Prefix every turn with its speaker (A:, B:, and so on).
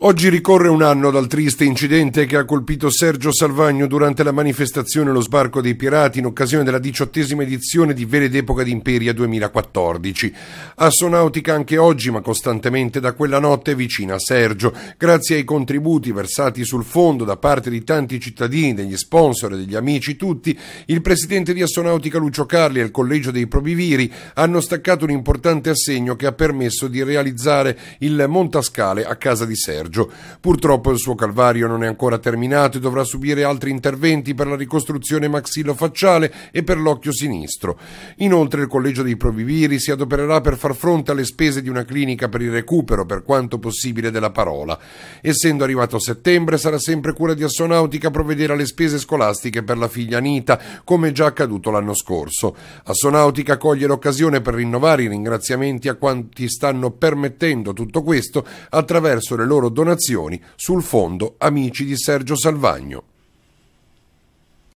A: Oggi ricorre un anno dal triste incidente che ha colpito Sergio Salvagno durante la manifestazione Lo sbarco dei pirati in occasione della diciottesima edizione di Vere d'Epoca d'Imperia 2014. Assonautica anche oggi, ma costantemente da quella notte vicina a Sergio, grazie ai contributi versati sul fondo da parte di tanti cittadini, degli sponsor e degli amici tutti, il presidente di Assonautica Lucio Carli e il collegio dei Probiviri hanno staccato un importante assegno che ha permesso di realizzare il montascale a casa di Sergio. Bergio. Purtroppo il suo calvario non è ancora terminato e dovrà subire altri interventi per la ricostruzione maxillofacciale e per l'occhio sinistro. Inoltre il Collegio dei Proviviri si adopererà per far fronte alle spese di una clinica per il recupero, per quanto possibile, della parola. Essendo arrivato a settembre, sarà sempre cura di Assonautica provvedere alle spese scolastiche per la figlia Anita, come già accaduto l'anno scorso. Assonautica coglie l'occasione per rinnovare i ringraziamenti a quanti stanno permettendo tutto questo attraverso le loro donazioni sul fondo Amici di Sergio Salvagno.